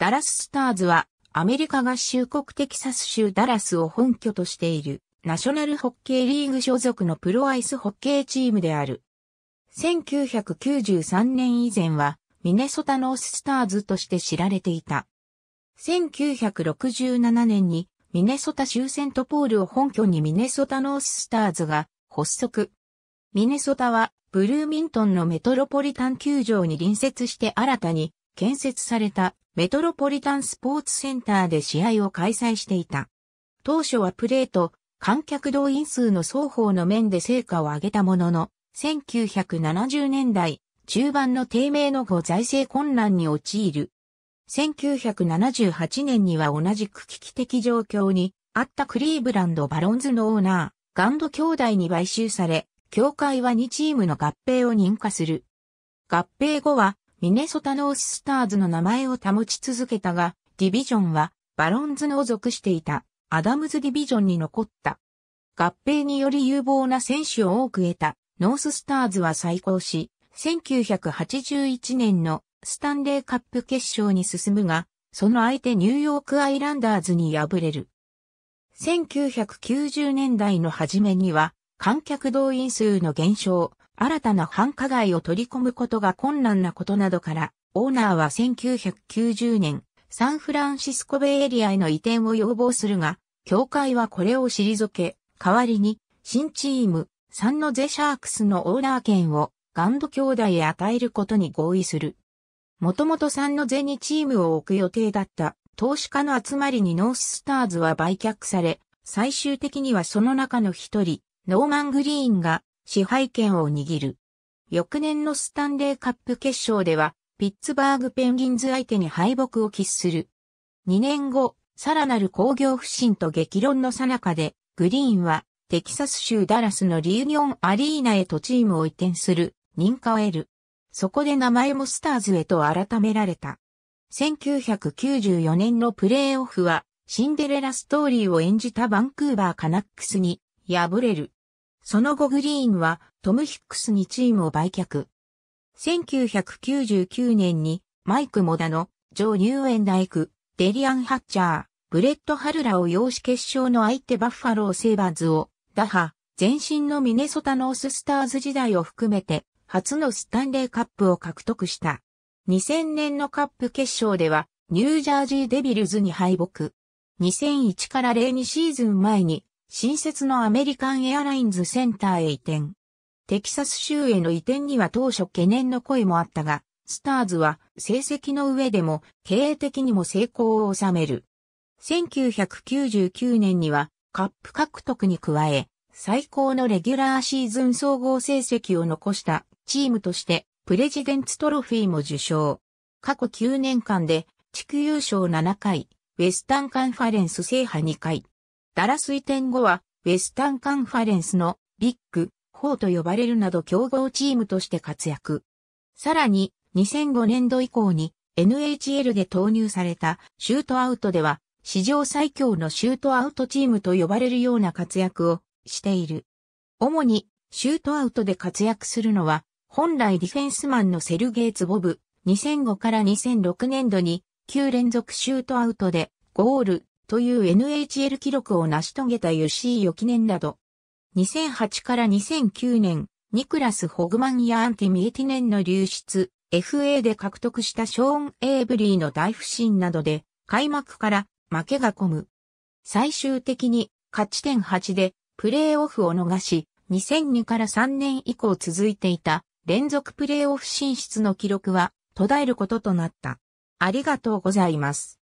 ダラススターズはアメリカ合衆国テキサス州ダラスを本拠としているナショナルホッケーリーグ所属のプロアイスホッケーチームである。1993年以前はミネソタノーススターズとして知られていた。1967年にミネソタ州セントポールを本拠にミネソタノーススターズが発足。ミネソタはブルーミントンのメトロポリタン球場に隣接して新たに建設されたメトロポリタンスポーツセンターで試合を開催していた。当初はプレーと観客動員数の双方の面で成果を上げたものの、1970年代中盤の低迷の後財政混乱に陥る。1978年には同じく危機的状況にあったクリーブランドバロンズのオーナー、ガンド兄弟に買収され、協会は2チームの合併を認可する。合併後はミネソタノーススターズの名前を保ち続けたが、ディビジョンはバロンズの属していたアダムズディビジョンに残った。合併により有望な選手を多く得たノーススターズは再興し、1981年のスタンレーカップ決勝に進むが、その相手ニューヨークアイランダーズに敗れる。1990年代の初めには、観客動員数の減少、新たな繁華街を取り込むことが困難なことなどから、オーナーは1990年、サンフランシスコベイエリアへの移転を要望するが、協会はこれを退け、代わりに、新チーム、サンノゼシャークスのオーナー権を、ガンド兄弟へ与えることに合意する。もともとサンノゼにチームを置く予定だった投資家の集まりにノーススターズは売却され、最終的にはその中の一人、ノーマン・グリーンが支配権を握る。翌年のスタンレーカップ決勝では、ピッツバーグペンギンズ相手に敗北を喫する。2年後、さらなる工業不振と激論の最中で、グリーンはテキサス州ダラスのリユニオンアリーナへとチームを移転する認可を得る。そこで名前もスターズへと改められた。1994年のプレーオフはシンデレラストーリーを演じたバンクーバーカナックスに敗れる。その後グリーンはトム・ヒックスにチームを売却。1999年にマイク・モダのジョー・ニューエンダイク、デリアン・ハッチャー、ブレッド・ハルラを養子決勝の相手バッファロー・セーバーズを打破、前身のミネソタ・ノース・スターズ時代を含めて初のスタンレーカップを獲得した。2000年のカップ決勝ではニュージャージー・デビルズに敗北。2001から02シーズン前に新設のアメリカンエアラインズセンターへ移転。テキサス州への移転には当初懸念の声もあったが、スターズは成績の上でも経営的にも成功を収める。1999年にはカップ獲得に加え、最高のレギュラーシーズン総合成績を残したチームとしてプレジデンツトロフィーも受賞。過去9年間で地区優勝7回、ウェスタンカンファレンス制覇2回、ダラス移転後は、ウェスタンカンファレンスのビッグ4と呼ばれるなど競合チームとして活躍。さらに、2005年度以降に NHL で投入されたシュートアウトでは、史上最強のシュートアウトチームと呼ばれるような活躍をしている。主にシュートアウトで活躍するのは、本来ディフェンスマンのセルゲイツ・ボブ、2005から2006年度に9連続シュートアウトでゴール、という NHL 記録を成し遂げた吉井よ記念など、2008から2009年、ニクラス・ホグマンやアンティ・ミエティネンの流出、FA で獲得したショーン・エイブリーの大不振などで、開幕から負けが込む。最終的に勝ち点8でプレーオフを逃し、2002から3年以降続いていた連続プレーオフ進出の記録は途絶えることとなった。ありがとうございます。